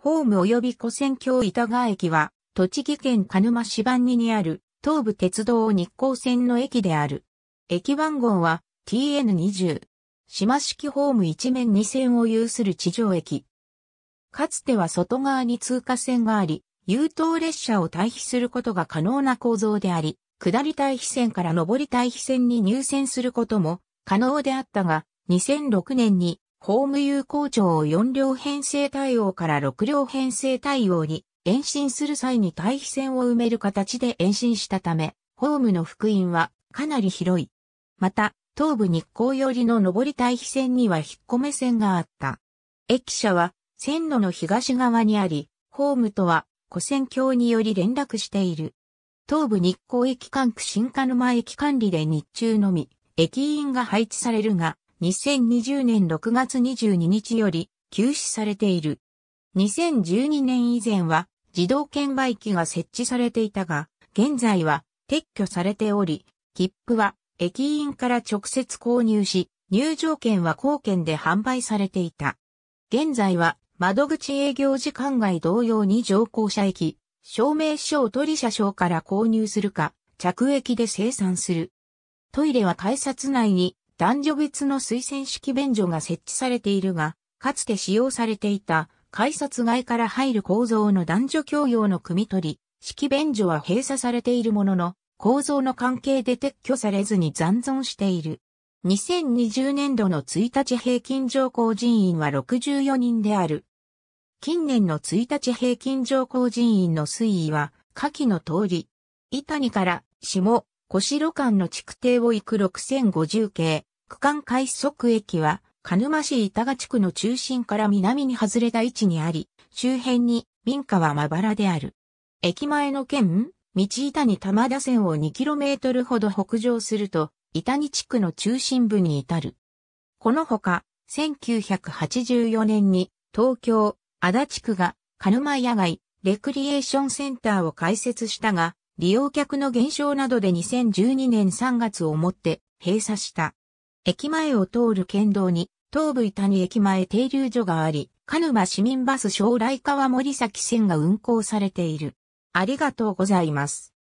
ホーム及び古線橋板川駅は、栃木県鹿沼市番ににある、東武鉄道日光線の駅である。駅番号は TN20。島式ホーム一面二線を有する地上駅。かつては外側に通過線があり、優等列車を退避することが可能な構造であり、下り退避線から上り退避線に入線することも可能であったが、2006年にホーム有効長を4両編成対応から6両編成対応に延伸する際に対比線を埋める形で延伸したため、ホームの福音はかなり広い。また、東武日光寄りの上り対比線には引っ込め線があった。駅舎は線路の東側にあり、ホームとは古線橋により連絡している。東武日光駅管区新鹿沼駅管理で日中のみ、駅員が配置されるが、2020年6月22日より休止されている。2012年以前は自動券売機が設置されていたが、現在は撤去されており、切符は駅員から直接購入し、入場券は後券で販売されていた。現在は窓口営業時間外同様に乗降者駅、証明書を取り車掌から購入するか、着駅で生産する。トイレは改札内に男女別の推薦式便所が設置されているが、かつて使用されていた改札外から入る構造の男女共用の汲み取り、式便所は閉鎖されているものの、構造の関係で撤去されずに残存している。2020年度の1日平均乗降人員は64人である。近年の1日平均乗降人員の推移は、下記の通り、伊谷から下、小城間の築堤を行く6050系、区間快速駅は、鹿沼市板賀地区の中心から南に外れた位置にあり、周辺に民家はまばらである。駅前の県、道板に玉田線を 2km ほど北上すると、板に地区の中心部に至る。このほか、1984年に東京、足立区が鹿沼野外レクリエーションセンターを開設したが、利用客の減少などで2012年3月をもって閉鎖した。駅前を通る県道に、東武谷駅前停留所があり、鹿沼市民バス将来川森崎線が運行されている。ありがとうございます。